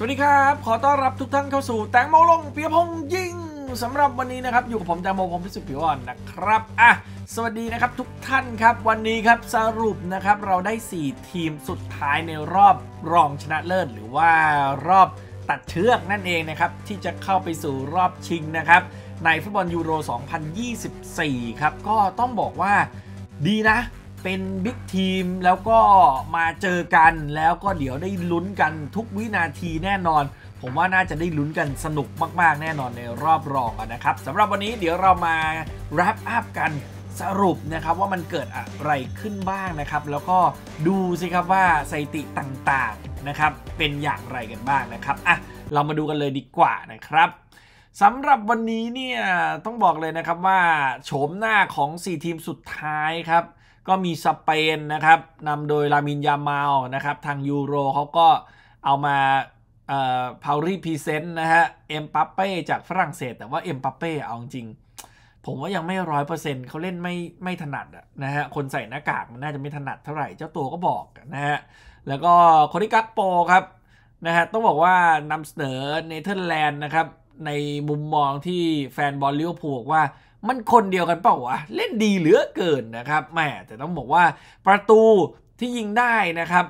สวัสดีครับ ขอต้อนรับทุกท่านเข้าสู่แตงโมลงเปียพงยิ่งสำหรับวันนี้นะครับอยู่กับผมแตงโมพงพิสุทธิ์ผิวอ่อนนะครับอ่ะสวัสดีนะครับ ทุกท่านครับวันนี้ครับสรุปนะครับเราได้ 4 ทีมสุดท้ายในรอบรองชนะเลิศหรือว่ารอบตัดเชือกนั่นเองนะครับที่จะเข้าไปสู่รอบชิงนะครับ ในฟุตบอลยูโร 2024 ครับ ก็ต้องบอกว่าดีนะเป็นบิ๊กทีม แล้วก็มาเจอกันแล้วก็เดี๋ยวได้ลุ้นกันทุกวินาทีแน่นอน ผมว่าน่าจะได้ลุ้นกันสนุกมากๆ แน่นอนในรอบรองนะครับสำหรับวันนี้เดี๋ยวเรามา wrap up กันสรุปนะครับ ว่ามันเกิดอะไรขึ้นบ้างนะครับ แล้วก็ดูสิครับว่าสถิติต่างๆนะครับ เป็นอย่างไรกันบ้างนะครับอ่ะเรามาดูกันเลยดีกว่านะครับสำหรับวันนี้เนี่ยต้องบอกเลยนะครับว่าโฉมหน้าของ 4 ทีมสุดท้ายครับก็มีสเปนนะครับนำโดย ลามินยามาลนะครับ ทางยูโรเขาก็เอามาพาวรีพพีเซนต์นะฮะเอ็มปัปเป้จากฝรั่งเศส แต่ว่าเอ็มปัปเป้เอาจริง ผมว่ายังไม่ร้อยเปอร์เซ็นต์เขาเล่นไม่ไม่ถนัดนะฮะคนใส่หน้ากากมันน่าจะไม่ถนัดเท่าไหร่ เจ้าตัวก็บอกนะฮะแล้วก็คคนิกัปโปครับ นะฮะต้องบอกว่านำเสนอเนเธอร์แลนด์นะครับในมุมมองที่แฟนบอลลิเวอร์พูลว่ามันคนเดียวกันเปล่าวะ เล่นดีเหลือเกินนะครับแหมแต่ต้องบอกว่าประตูที่ยิงได้นะครับ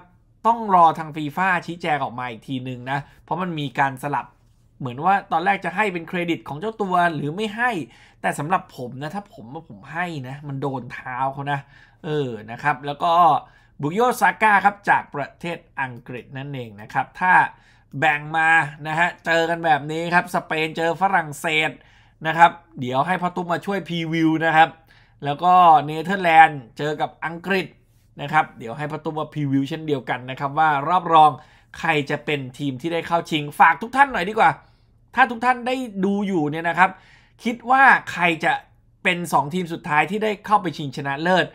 ต้องรอทางฟีฟ่าชี้แจงออกมาอีกทีนึงนะ เพราะมันมีการสลับเหมือนว่าตอนแรกจะให้เป็นเครดิตของเจ้าตัวหรือไม่ให้ แต่สำหรับผมนะ ถ้าผมว่าผมให้นะ มันโดนเท้าเขานะ เออนะครับ แล้วก็บุโยซาก้าครับจากประเทศอังกฤษนั่นเองนะครับถ้าแบ่งมานะฮะเจอกันแบบนี้ครับสเปนเจอฝรั่งเศสนะครับเดี๋ยวให้พ่อตุ้มมาช่วยพรีวิวนะครับแล้วก็เนเธอร์แลนด์เจอกับอังกฤษนะครับ เดี๋ยวให้พ่อตุ้มมาพรีวิวเช่นเดียวกันนะครับว่ารอบรองใครจะเป็นทีมที่ได้เข้าชิงฝากทุกท่านหน่อยดีกว่า ถ้าทุกท่านได้ดูอยู่เนี่ยนะครับ คิดว่าใครจะเป็น 2 ทีมสุดท้ายที่ได้เข้าไปชิงชนะเลิศ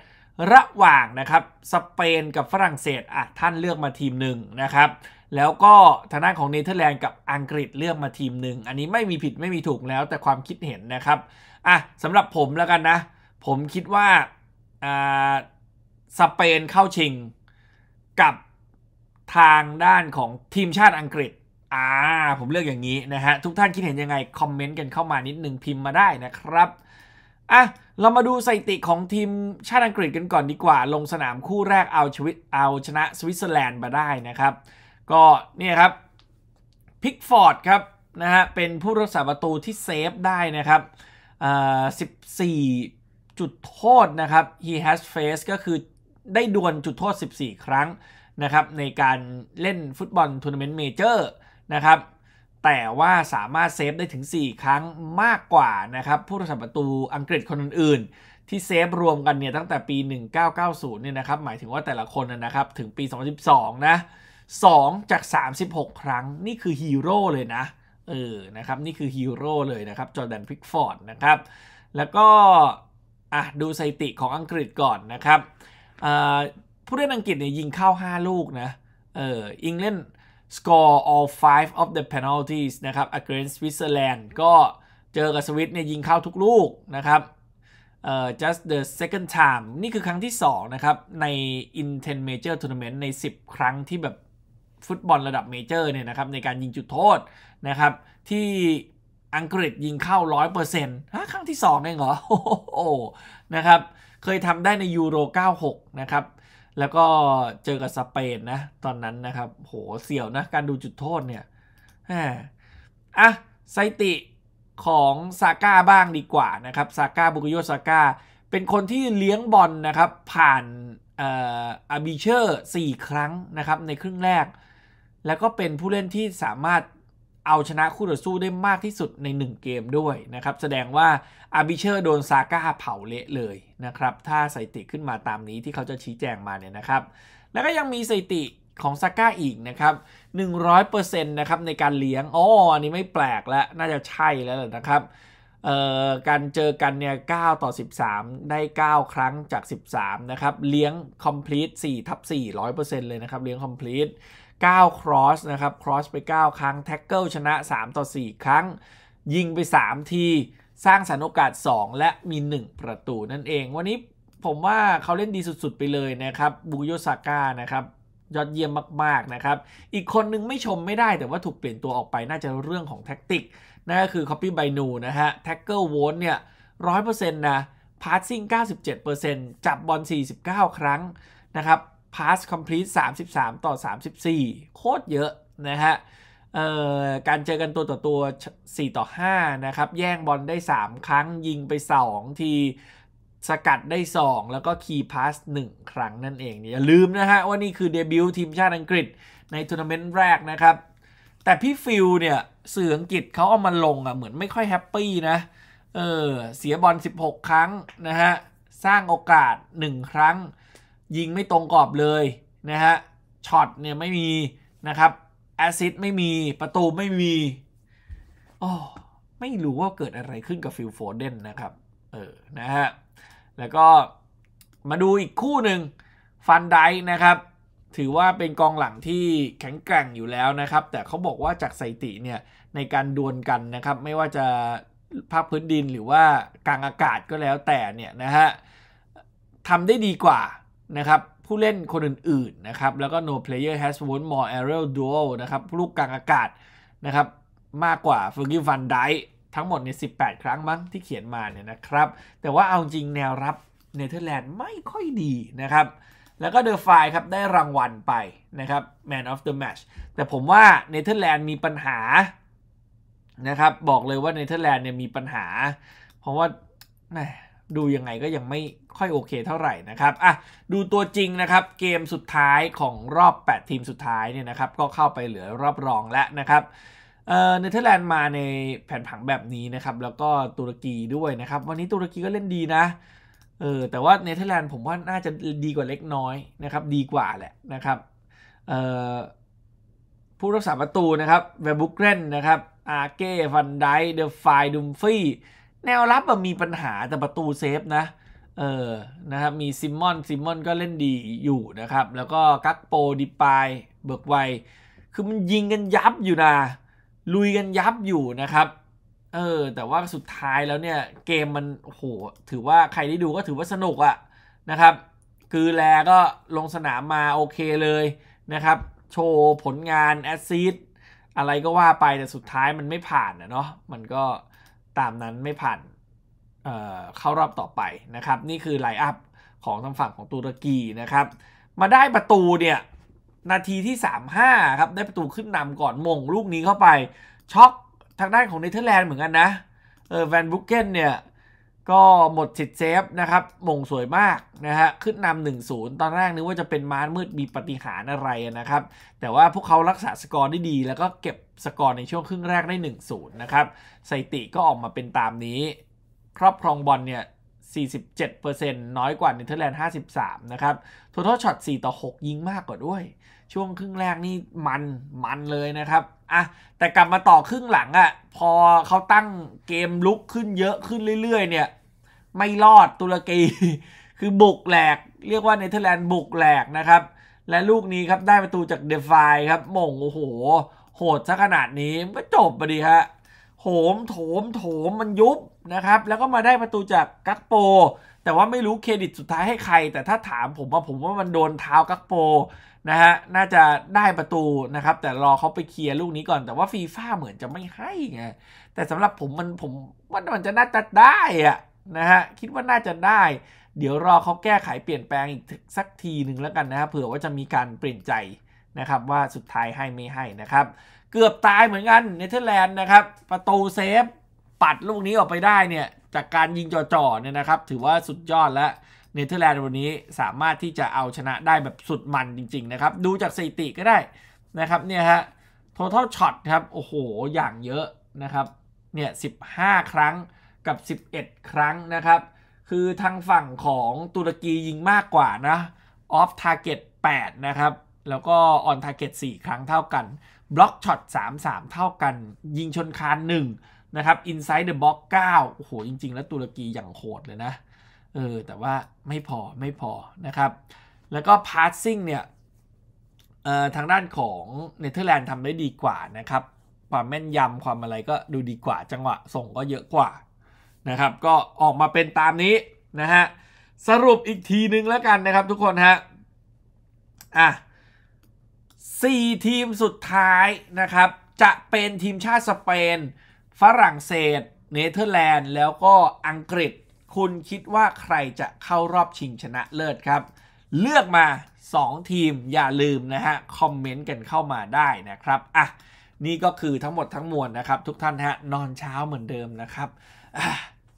ระหว่างนะครับสเปนกับฝรั่งเศสอ่ะท่านเลือกมาทีมหนึ่งนะครับแล้วก็ทางด้านของเนเธอร์แลนด์กับอังกฤษเลือกมาทีมหนึ่งอันนี้ไม่มีผิดไม่มีถูกแล้วแต่ความคิดเห็นนะครับอ่ะสำหรับผมแล้วกันนะ ผมคิดว่าอ่าสเปนเข้าชิง กับทางด้านของทีมชาติอังกฤษอ่าผมเลือกอย่างนี้นะฮะทุกท่านคิดเห็นยังไงคอมเมนต์กันเข้ามานิดนึงพิมพ์มาได้นะครับ อ่ะเรามาดูสถิติของทีมชาติอังกฤษกันก่อนดีกว่า ลงสนามคู่แรกเอาชีวิตเอาชนะสวิตเซอร์แลนด์มาได้นะครับก็เนี่ยครับพิกฟอร์ดครับนะฮะเป็นผู้รักษาประตูที่เซฟได้นะครับสสิบี่จุดโทษนะครับ he has faced ก็คือได้ดวลจุดโทษ 14 ครั้งนะครับ ในการเล่นฟุตบอลทัวร์นาเมนต์เมเจอร์นะครับแต่ว่าสามารถเซฟได้ถึง 4 ครั้งมากกว่านะครับ ผู้รักษาประตูอังกฤษคนอื่นๆ ที่เซฟรวมกันเนี่ยตั้งแต่ปี 1990เนี่ยนะครับหมายถึงว่าแต่ละคนนะครับถึงปี 2012นะ2 จาก 36 ครั้งนี่คือฮีโร่เลยนะเออนะครับนี่คือฮีโร่เลยนะครับจอร์แดนพิกฟอร์ดนะครับ แล้วก็อ่ะดูสถิติของอังกฤษก่อนนะครับผู้เล่นอังกฤษเนี่ยยิงเข้า 5 ลูกนะเอออิงเลน score all five of the penalties นะครับ against Switzerland ก็เจอกับสวิตเนี่ยยิงเข้าทุกลูกนะครับเอ่อ just the second time นี่คือครั้งที่ 2 นะครับ ใน in 10 major tournament ใน 10 ครั้งที่แบบฟุตบอลระดับเมเจอร์เนี่ยนะครับในการยิงจุดโทษนะครับที่อังกฤษยิงเข้าร้อเนต์ฮะครั้งที่งเองเหรอโอ้นะครับเคยทำได้ในยูโร 96 นะครับแล้วก็เจอกับสเปนนะตอนนั้นนะครับโหเสี่ยวนะการดูจุดโทษเนี่ยอ่ะไซติของซาก้าบ้างดีกว่านะครับซาก้าบุกโยซาก้าเป็นคนที่เลี้ยงบอลนะครับผ่านอาบิเชอร์ 4 ครั้งนะครับในครึ่งแรกแล้วก็เป็นผู้เล่นที่สามารถเอาชนะคู่ต่อสู้ได้มากที่สุดใน 1 เกมด้วยนะครับแสดงว่าอาบิเชอร์โดนซาก้าเผาเละเลยนะครับถ้าสติขึ้นมาตามนี้ที่เขาจะชี้แจงมาเนี่ยนะครับ แล้วก็ยังมีสติของซาก้าอีกนะครับ100%นะครับในการเลี้ยงอ๋ออันนี้ไม่แปลกแล้วน่าจะใช่แล้วนะครับการเจอกันเนี่ย9ต่อ 13 ได้ 9 ครั้งจาก 13นะครับเลี้ยง complete 4ทับ4 100%เลยนะครับเลี้ยง complete 9าครอสนะครับ ครอสไป 9 ครั้งแท็กเกิลชนะ 3 ต่อ 4 ครั้ง ยิงไป 3 ที สร้างสรรโอกาส 2 และมี 1 ประตูนั่นเอง วันนี้ผมว่าเขาเล่นดีสุดๆไปเลยนะครับบูโยสาก้านะครับ ยอดเยี่ยมมากๆนะครับ อีกคนนึงไม่ชมไม่ได้ แต่ว่าถูกเปลี่ยนตัวออกไปน่าจะเรื่องของแท็กติกนั่นก็คือคอปปี้ไบนนะฮะแท็กเกิลโวล์เนี่ยร้อยเปอร์เซ็นต์นะพาสซิ่ง97%จับบอล49 ครั้งนะครับ pass complete 33 ต่อ 34 โคตรเยอะนะฮะการเจอกันตัวต่อตัว 4 ต่อ5นะครับแย่งบอลได้ 3 ครั้งยิงไป 2 ที สกัดได้ 2 แล้วก็คีย์พาส1ครั้งนั่นเอง อย่าลืมนะฮะว่านี่คือเดบิวต์ทีมชาติอังกฤษในทัวร์นาเมนต์แรกนะครับ แต่พี่ฟิลเนี่ย สื่ออังกฤษเขาเอามาลงอะ่ะเหมือนไม่ค่อยแฮปปี้นะเออเสียบอล 16 ครั้งนะฮะ สร้างโอกาส 1 ครั้งยิงไม่ตรงกรอบเลยนะฮะ ช็อตเนี่ยไม่มีนะครับ แอซิดไม่มี ประตูไม่มีอ๋อไม่รู้ว่าเกิดอะไรขึ้นกับฟิลโฟเดนนะครับ เออ นะฮะ แล้วก็มาดูอีกคู่หนึ่งฟันไดนะครับ ถือว่าเป็นกองหลังที่แข็งแกร่งอยู่แล้วนะครับ แต่เขาบอกว่าจากสถิติเนี่ยในการดวลกันนะครับ ไม่ว่าจะภาคพื้นดินหรือว่ากลางอากาศก็แล้วแต่เนี่ยนะฮะทำได้ดีกว่านะครับผู้เล่นคนอื่นๆนะครับ แล้วก็ no player has won more aerial duel นะครับ ลูกกลางอากาศนะครับ มากกว่าฟิล์กฟันไดทั้งหมดใน 18 ครั้งมั้งที่เขียนมาเนี่ยนะครับ แต่ว่าเอาจริงแนวรับเนเธอร์แลนด์ไม่ค่อยดีนะครับ แล้วก็เดอะไฟครับ ได้รางวัลไป นะครับ Man of the Match แต่ผมว่าเนเธอร์แลนด์มีปัญหา นะครับบอกเลยว่าเนเธอร์แลนด์เนี่ยมีปัญหา เพราะว่าดูยังไงก็ยังไม่ค่อยโอเคเท่าไหร่นะครับ อ่ะ ดูตัวจริงนะครับ เกมสุดท้ายของรอบ 8 ทีมสุดท้ายเนี่ยนะครับ ก็เข้าไปเหลือรอบรองแล้วนะครับเนเธอร์แลนด์มาในแผนผังแบบนี้นะครับ แล้วก็ตุรกีด้วยนะครับ วันนี้ตุรกีก็เล่นดีนะ เออ แต่ว่าเนเธอร์แลนด์ผมว่าน่าจะดีกว่าเล็กน้อยนะครับ ดีกว่าแหละนะครับ ผู้รักษาประตูนะครับ เวบุกเรนนะครับ อาเก้ฟันได เดอร์ไฟดุมฟี่ แนวรับมีปัญหาแต่ประตูเซฟนะเออ นะครับ มีซิมมอน ซิมมอนก็เล่นดีอยู่นะครับ แล้วก็กักโป ดิปาย เบิกไว คือมันยิงกันยับอยู่นะ ลุยกันยับอยู่นะครับ เออ แต่ว่าสุดท้ายแล้วเนี่ย เกมมันโโหถือว่าใครได้ดูก็ถือว่าสนุกอะนะครับ คือแลก็ลงสนามมาโอเคเลยนะครับ โชว์ผลงานแอซซิสอะไรก็ว่าไปแต่สุดท้ายมันไม่ผ่านนะเนาะ มันก็ตามนั้นไม่ผ่านเข้ารอบต่อไปนะครับ นี่คือไลอัพของทางฝั่งของตุรกีนะครับ มาได้ประตูเนี่ย นาทีที่ 35 ครับ ได้ประตูขึ้นนำก่อนมงลูกนี้เข้าไปช็อกทางด้านของเนเธอร์แลนด์เหมือนกันนะ เออแวนบุกเกนเนี่ย ก็หมดสิทธิ์เซฟนะครับมงสวยมากนะฮะขึ้นนำหนึ่งศูนย์ตอนแรกนึกว่าจะเป็นมาร์มืดมีปฏิหารอะไรนะครับ แต่ว่าพวกเขารักษาสกอร์ได้ดี แล้วก็เก็บสกอร์ในช่วงครึ่งแรกได้1นศูนย์นะครับสซติก็ออกมาเป็นตามนี้ครอบครองบอลเนี่ย 47%น้อยกว่าเนเธอร์แลนด์53นะครับทัวทัช็อต 4 ต่อ 6 ยิงมากกว่าด้วย ช่วงครึ่งแรกนี่มันมันเลยนะครับอ่ะแต่กลับมาต่อครึ่งหลังอะ่ะพอเขาตั้งเกมลุกขึ้นเยอะขึ้นเรื่อย ๆ เนี่ย ไม่รอดตุรกี คือบุกแหลกเรียกว่าเนเธอร์แลนด์บุกแหลกนะครับ และลูกนี้ครับได้ประตูจากเดฟายครับมงโอ้โหโหดซะขนาดนี้ก็จบไปดีฮะโถมโถมโถมมันยุบนะครับแล้วก็มาได้ประตูจากกักโปแต่ว่าไม่รู้เครดิตสุดท้ายให้ใคร แต่ถ้าถามผมว่าผมว่ามันโดนเท้ากักโปนะฮะน่าจะได้ประตูนะครับแต่รอเขาไปเคลียร์ลูกนี้ก่อน แต่ว่าฟีฟ่าเหมือนจะไม่ให้ไงแต่สำหรับผมมันผมว่ามันจะน่าจะได้อะนะฮะคิดว่าน่าจะได้ เดี๋ยวรอเขาแก้ไขเปลี่ยนแปลงอีกสักทีหนึ่งแล้วกันนะฮะเผื่อว่าจะมีการเปลี่ยนใจนะครับว่าสุดท้ายให้ไม่ให้นะครับเกือบตายเหมือนกันเนเธอร์แลนด์นะครับ ประตูเซฟปัดลูกนี้ออกไปได้เนี่ยจากการยิงจ่อๆเนี่ยนะครับถือว่าสุดยอดและเนเธอร์แลนด์วันนี้สามารถที่จะเอาชนะได้แบบสุดมันจริง ๆนะครับ ดูจากสถิติก็ได้นะครับเนี่ยฮะ t o ท a l ช็อตครับโอ้โหอย่างเยอะนะครับเนี่ยสิครั้งกับ 11 ครั้งนะครับคือทางฝั่งของตุรกียิงมากกว่านะออฟทาร์เก็ต8นะครับแล้วก็ออนทาร์เก็ต4ครั้งเท่ากันบล็อกช็อต3 3 เท่ากัน ยิงชนคาน 1นะครับ Inside the Box 9 โอ้โห จริงๆ แล้วตุรกีอย่างโหดเลยนะ เออ แต่ว่าไม่พอไม่พอนะครับ แล้วก็ Passing เนี่ยทางด้านของเนเธอร์แลนด์ทำได้ดีกว่านะครับ ความแม่นยำความอะไรก็ดูดีกว่าจังหวะ ส่งก็เยอะกว่า นะครับ ก็ออกมาเป็นตามนี้นะฮะ สรุปอีกทีนึงแล้วกันนะครับทุกคนฮะอ่ะสี่ทีมสุดท้ายนะครับ จะเป็นทีมชาติสเปนฝรั่งเศสเนเธอร์แลนด์แล้วก็อังกฤษ คุณคิดว่าใครจะเข้ารอบชิงชนะเลิศครับ เลือกมา 2 ทีมอย่าลืมนะฮะ คอมเมนต์กันเข้ามาได้นะครับอ่ะนี่ก็คือทั้งหมดทั้งมวลนะครับ ทุกท่านฮะนอนเช้าเหมือนเดิมนะครับอ่ะ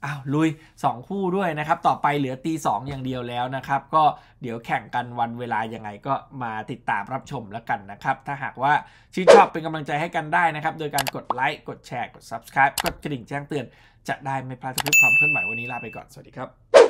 อ้าว ลุย 2 คู่ด้วยนะครับ ต่อไปเหลือตี 2 อย่างเดียวแล้วนะครับ ก็เดี๋ยวแข่งกันวันเวลายังไงก็มาติดตามรับชมแล้วกันนะครับ ถ้าหากว่าชื่นชอบเป็นกำลังใจให้กันได้นะครับ โดยการกดไลค์กดแชร์ กด Subscribe กดกระดิ่งแจ้งเตือน จะได้ไม่พลาดทุกความเคลื่อนไหววันนี้ลาไปก่อนสวัสดีครับ